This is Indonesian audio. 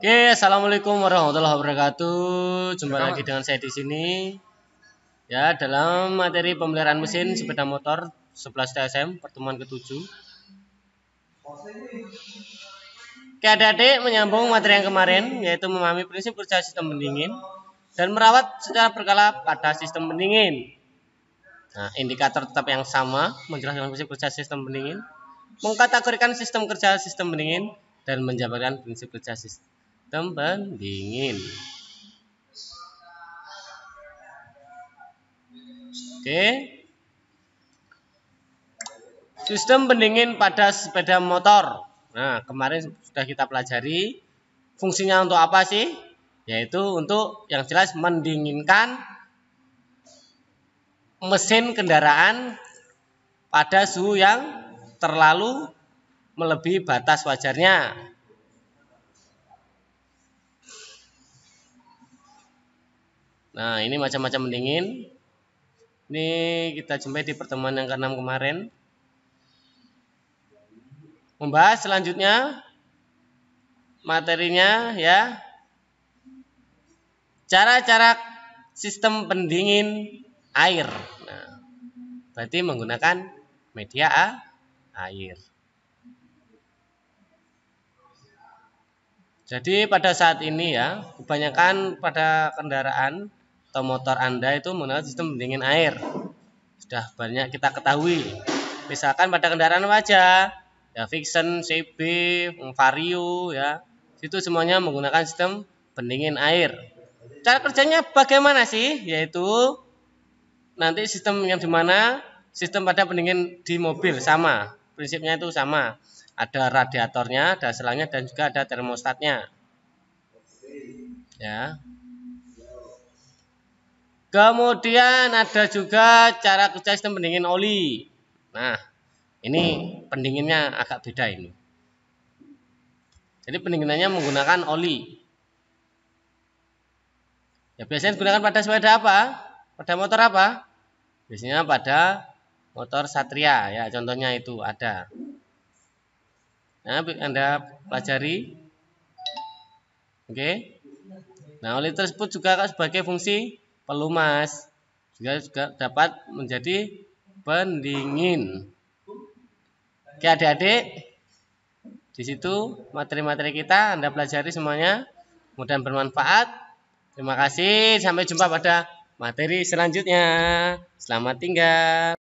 Oke, assalamualaikum warahmatullahi wabarakatuh. Jumpa Selamat. lagi dengan saya di sini. Ya, dalam materi pemeliharaan mesin sepeda motor 11 TSM pertemuan ke-7. Oke, adik-adik menyambung materi yang kemarin yaitu memahami prinsip kerja sistem pendingin dan merawat secara berkala pada sistem pendingin. Nah, indikator tetap yang sama menjelaskan prinsip kerja sistem pendingin, mengkategorikan sistem kerja sistem pendingin dan menjabarkan prinsip kerja sistem tempat dingin. Oke. Sistem pendingin pada sepeda motor. Nah, kemarin sudah kita pelajari fungsinya untuk apa sih? Yaitu untuk yang jelas mendinginkan mesin kendaraan pada suhu yang terlalu melebihi batas wajarnya. Nah, ini macam-macam pendingin. Ini kita jumpai di pertemuan yang ke-6 kemarin. Membahas selanjutnya materinya ya. Cara-cara sistem pendingin air. Nah, berarti menggunakan media A, air. Jadi pada saat ini ya, kebanyakan pada kendaraan atau motor Anda itu menggunakan sistem pendingin air. Sudah banyak kita ketahui. Misalkan pada kendaraan wajah, aja? Ya Vixen, CB, Vario ya. Itu semuanya menggunakan sistem pendingin air. Cara kerjanya bagaimana sih? Yaitu nanti sistem yang dimana sistem pada pendingin di mobil sama prinsipnya itu sama ada radiatornya ada selangnya dan juga ada termostatnya ya Kemudian ada juga cara kerja sistem pendingin oli. Nah, ini pendinginnya agak beda ini. Jadi pendinginannya menggunakan oli. Ya biasanya digunakan pada sepeda apa? Pada motor apa? Biasanya pada motor Satria ya contohnya itu ada. Nah, Anda pelajari. Oke. Okay. Nah, oli tersebut juga sebagai fungsi pelumas juga, juga dapat menjadi pendingin oke adik-adik di situ materi-materi kita anda pelajari semuanya mudah bermanfaat terima kasih sampai jumpa pada materi selanjutnya selamat tinggal